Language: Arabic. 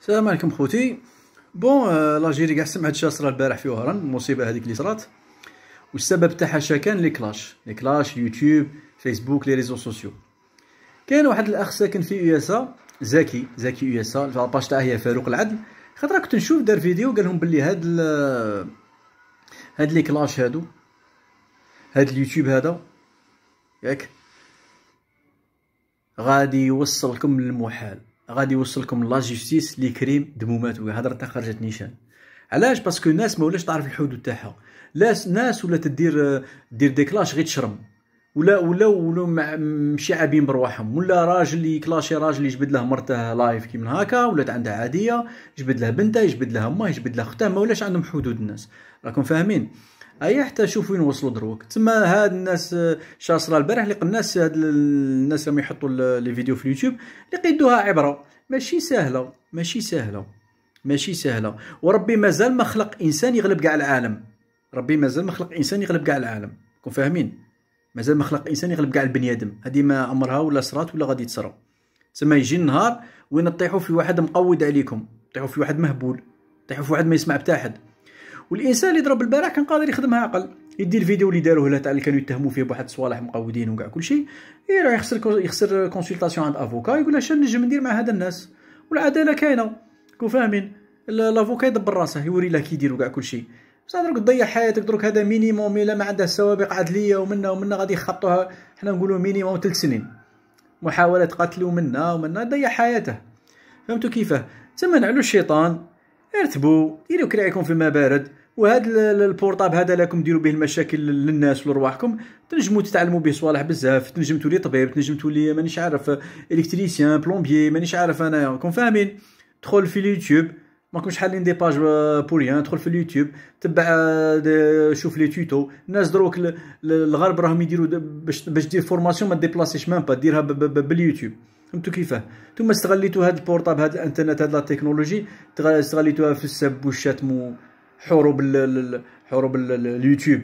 السلام عليكم خوتي بون آه، لاجيري كاع سمعت شي صرا البارح في وهران المصيبه هذيك اللي صرات والسبب تاعها كان لي كلاش لي كلاش يوتيوب فيسبوك لي ريزو سوسيو كاين واحد الاخ ساكن في يوسا زكي زكي يوسا الباج تاعها هي فاروق العدل خاطر كنت نشوف دار فيديو قال لهم بلي هاد هاد لي كلاش هادو هاد اليوتيوب هذا ياك غادي يوصلكم للمحال غادي يوصلكم لا جوستيس لي كريم دمومات وي هضرتها خرجت نيشان علاش باسكو الناس ما ولاش تعرف الحدود تاعها لاس ناس ولا تدير دير دي كلاش غير تشرم ولا ولا ولا مشي عابين برواحهم ولا راجل يكلاشي راجل يجبد له مرته لايف كي من هكا ولات عندها عاديه يجبد لها بنته يجبد لها امه يجبد لها اختها ما ولاش عندهم حدود الناس راكم فاهمين اي حتى شوف وين وصلوا دروك تما هاد الناس شاصره البارح لقى الناس هاد الناس لما يحطوا لي فيديو في اليوتيوب قيدوها عبره ماشي سهله ماشي سهله ماشي سهله وربي مازال ما خلق انسان يغلب كاع العالم ربي مازال ما خلق انسان يغلب كاع العالم كون فاهمين مازال ما خلق انسان يغلب كاع البني ادم هذه ما امرها ولا صرات ولا غادي تصرى تسمى يجي النهار وين طيحوا في واحد مقود عليكم طيحوا في واحد مهبول طيحوا في واحد ما يسمع بتاحد والانسان اللي ضرب البارح كان قادر يخدمها اقل يدي الفيديو اللي داروه له تاع اللي كانوا يتهموا فيه بواحد الصوالح مقودين وكاع كلشي يروح إيه، يخسر يخسر كونسلطاسيون عند افوكا يقول له شنو نجم ندير مع هذا الناس والعداله كاينه كون فاهمين لافوكا يدبر راسه يوري له كي يدير وكاع كلشي بصح دروك تضيع حياتك دروك هذا مينيموم الا ما عنده سوابق عدليه ومنا ومنا غادي يخطوها حنا نقولوا مينيموم ثلاث سنين محاولة قتل ومنا ومنا ضيع حياته فهمتوا كيفاه تما نعلو الشيطان ارتبوا ديروا كراعيكم في بارد وهذا البورطاب هذا لكم ديروا به المشاكل للناس ولرواحكم تنجموا تتعلموا به صوالح بزاف تنجم تولي طبيب تنجم تولي مانيش عارف الكتريسيان بلومبيي مانيش عارف انا راكم فاهمين دخل في اليوتيوب ماكم حالين دي باج بوريان تدخل في اليوتيوب تبع آه، شوف لي تويتو الناس دروك الغرب راهم يديروا باش باش دير فورماسيون ما ديبلاسيش مام با ديرها باليوتيوب فهمتوا كيفاه ثم استغليتوا هذا البورطاب هذا الانترنت هذا لا تكنولوجي استغليتوها في السب والشتم حروب حروب اليوتيوب